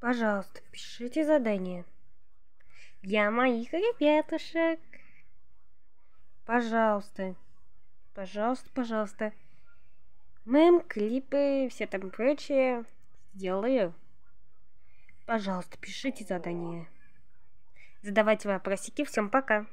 Пожалуйста, пишите задание. Для моих ребятушек. Пожалуйста. Пожалуйста, пожалуйста. мем клипы, все там прочее. Сделаю. Пожалуйста, пишите задание. Задавайте вопросики. Всем пока.